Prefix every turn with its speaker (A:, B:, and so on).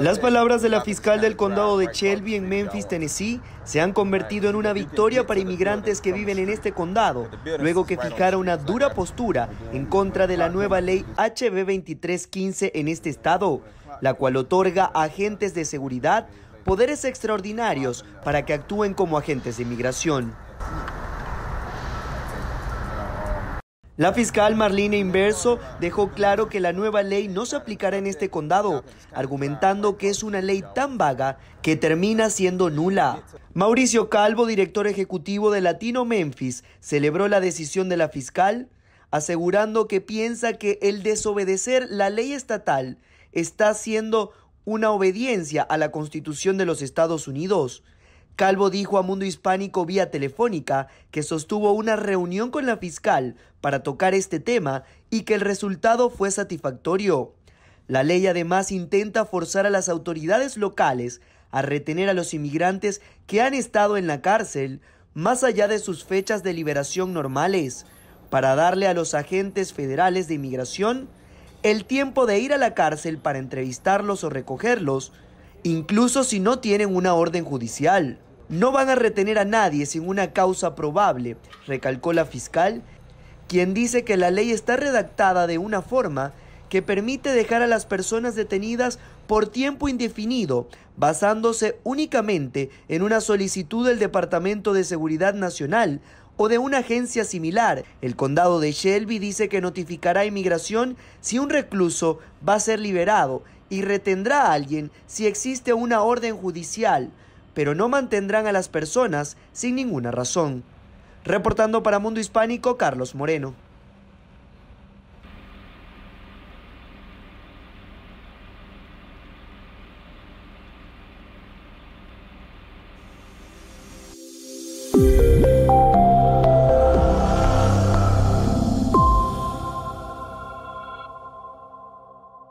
A: Las palabras de la fiscal del condado de Shelby en Memphis, Tennessee, se han convertido en una victoria para inmigrantes que viven en este condado, luego que fijara una dura postura en contra de la nueva ley HB 2315 en este estado, la cual otorga a agentes de seguridad poderes extraordinarios para que actúen como agentes de inmigración. La fiscal Marlene Inverso dejó claro que la nueva ley no se aplicará en este condado, argumentando que es una ley tan vaga que termina siendo nula. Mauricio Calvo, director ejecutivo de Latino Memphis, celebró la decisión de la fiscal, asegurando que piensa que el desobedecer la ley estatal está siendo una obediencia a la Constitución de los Estados Unidos Calvo dijo a Mundo Hispánico vía telefónica que sostuvo una reunión con la fiscal para tocar este tema y que el resultado fue satisfactorio. La ley además intenta forzar a las autoridades locales a retener a los inmigrantes que han estado en la cárcel más allá de sus fechas de liberación normales, para darle a los agentes federales de inmigración el tiempo de ir a la cárcel para entrevistarlos o recogerlos, incluso si no tienen una orden judicial. No van a retener a nadie sin una causa probable, recalcó la fiscal, quien dice que la ley está redactada de una forma que permite dejar a las personas detenidas por tiempo indefinido, basándose únicamente en una solicitud del Departamento de Seguridad Nacional o de una agencia similar. El condado de Shelby dice que notificará a inmigración si un recluso va a ser liberado y retendrá a alguien si existe una orden judicial pero no mantendrán a las personas sin ninguna razón. Reportando para Mundo Hispánico, Carlos Moreno.